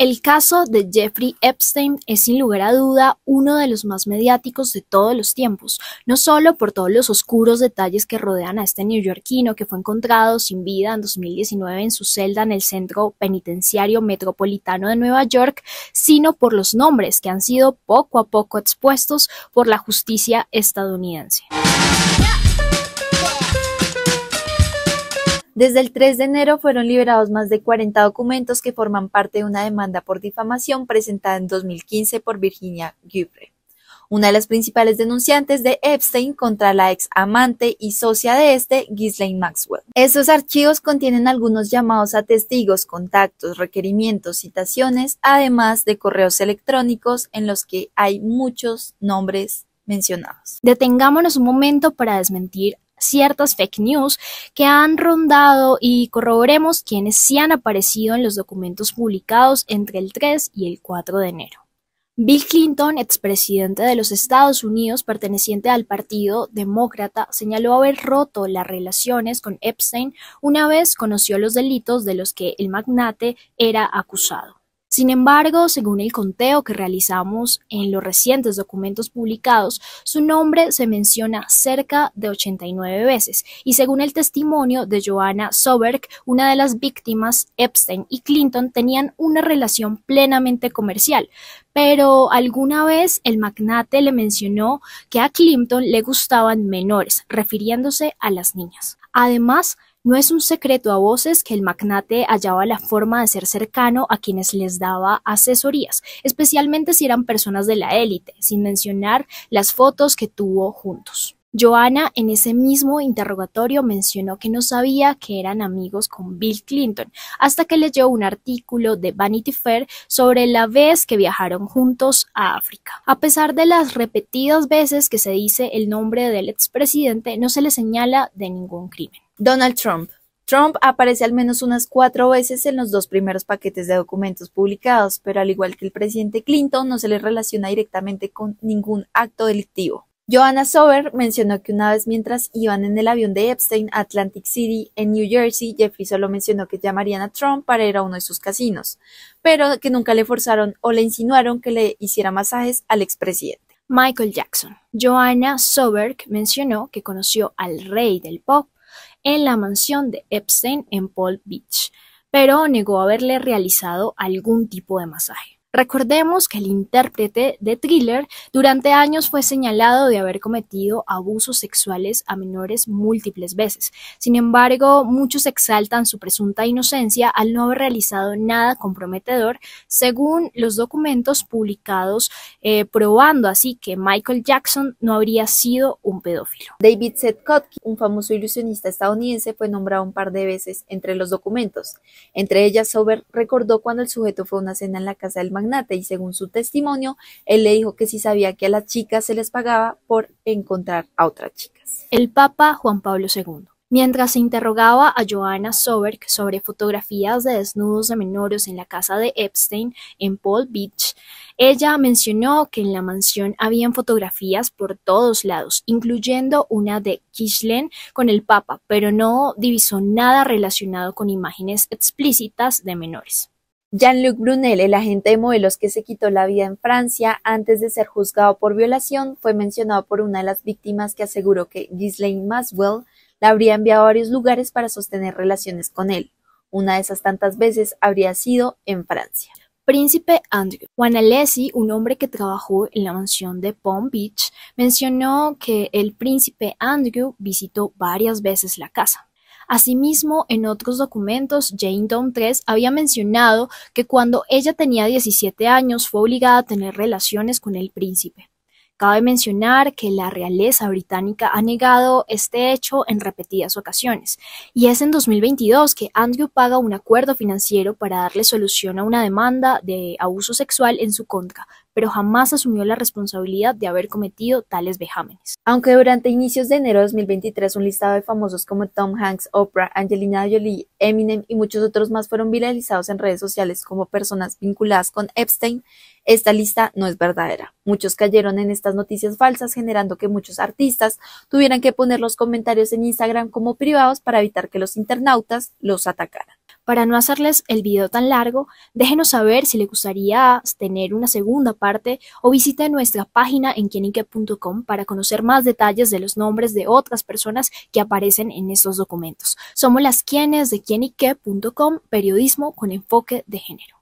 El caso de Jeffrey Epstein es sin lugar a duda uno de los más mediáticos de todos los tiempos, no solo por todos los oscuros detalles que rodean a este neoyorquino que fue encontrado sin vida en 2019 en su celda en el Centro Penitenciario Metropolitano de Nueva York, sino por los nombres que han sido poco a poco expuestos por la justicia estadounidense. Desde el 3 de enero fueron liberados más de 40 documentos que forman parte de una demanda por difamación presentada en 2015 por Virginia Giuffre, una de las principales denunciantes de Epstein contra la ex amante y socia de este, Ghislaine Maxwell. Estos archivos contienen algunos llamados a testigos, contactos, requerimientos, citaciones, además de correos electrónicos en los que hay muchos nombres mencionados. Detengámonos un momento para desmentir ciertas fake news que han rondado y corroboremos quienes sí han aparecido en los documentos publicados entre el 3 y el 4 de enero. Bill Clinton, expresidente de los Estados Unidos perteneciente al Partido Demócrata, señaló haber roto las relaciones con Epstein una vez conoció los delitos de los que el magnate era acusado. Sin embargo, según el conteo que realizamos en los recientes documentos publicados, su nombre se menciona cerca de 89 veces y según el testimonio de Joanna Soberg, una de las víctimas, Epstein y Clinton tenían una relación plenamente comercial, pero alguna vez el magnate le mencionó que a Clinton le gustaban menores, refiriéndose a las niñas. Además, no es un secreto a voces que el magnate hallaba la forma de ser cercano a quienes les daba asesorías, especialmente si eran personas de la élite, sin mencionar las fotos que tuvo juntos. Joanna en ese mismo interrogatorio mencionó que no sabía que eran amigos con Bill Clinton, hasta que leyó un artículo de Vanity Fair sobre la vez que viajaron juntos a África. A pesar de las repetidas veces que se dice el nombre del expresidente, no se le señala de ningún crimen. Donald Trump. Trump aparece al menos unas cuatro veces en los dos primeros paquetes de documentos publicados, pero al igual que el presidente Clinton no se le relaciona directamente con ningún acto delictivo. Joanna Sober mencionó que una vez mientras iban en el avión de Epstein a Atlantic City, en New Jersey, Jeffrey solo mencionó que llamarían a Trump para ir a uno de sus casinos, pero que nunca le forzaron o le insinuaron que le hiciera masajes al expresidente. Michael Jackson. Joanna Soberg mencionó que conoció al rey del pop en la mansión de Epstein en Palm Beach, pero negó haberle realizado algún tipo de masaje. Recordemos que el intérprete de Thriller durante años fue señalado de haber cometido abusos sexuales a menores múltiples veces. Sin embargo, muchos exaltan su presunta inocencia al no haber realizado nada comprometedor, según los documentos publicados, eh, probando así que Michael Jackson no habría sido un pedófilo. David Setkotkin, un famoso ilusionista estadounidense, fue nombrado un par de veces entre los documentos. Entre ellas, Sober recordó cuando el sujeto fue a una cena en la casa del y según su testimonio, él le dijo que sí sabía que a las chicas se les pagaba por encontrar a otras chicas. El Papa Juan Pablo II. Mientras se interrogaba a Joanna Soberg sobre fotografías de desnudos de menores en la casa de Epstein en Paul Beach, ella mencionó que en la mansión habían fotografías por todos lados, incluyendo una de Kishlen con el Papa, pero no divisó nada relacionado con imágenes explícitas de menores. Jean-Luc Brunel, el agente de modelos que se quitó la vida en Francia antes de ser juzgado por violación, fue mencionado por una de las víctimas que aseguró que Ghislaine Maswell la habría enviado a varios lugares para sostener relaciones con él. Una de esas tantas veces habría sido en Francia. Príncipe Andrew. Juan Alessi, un hombre que trabajó en la mansión de Palm Beach, mencionó que el príncipe Andrew visitó varias veces la casa. Asimismo, en otros documentos, Jane Doe III había mencionado que cuando ella tenía 17 años fue obligada a tener relaciones con el príncipe. Cabe mencionar que la realeza británica ha negado este hecho en repetidas ocasiones, y es en 2022 que Andrew paga un acuerdo financiero para darle solución a una demanda de abuso sexual en su contra, pero jamás asumió la responsabilidad de haber cometido tales vejámenes. Aunque durante inicios de enero de 2023 un listado de famosos como Tom Hanks, Oprah, Angelina Jolie, Eminem y muchos otros más fueron viralizados en redes sociales como personas vinculadas con Epstein, esta lista no es verdadera. Muchos cayeron en estas noticias falsas generando que muchos artistas tuvieran que poner los comentarios en Instagram como privados para evitar que los internautas los atacaran. Para no hacerles el video tan largo, déjenos saber si les gustaría tener una segunda parte o visite nuestra página en quienique.com para conocer más detalles de los nombres de otras personas que aparecen en estos documentos. Somos las quienes de quienique.com, periodismo con enfoque de género.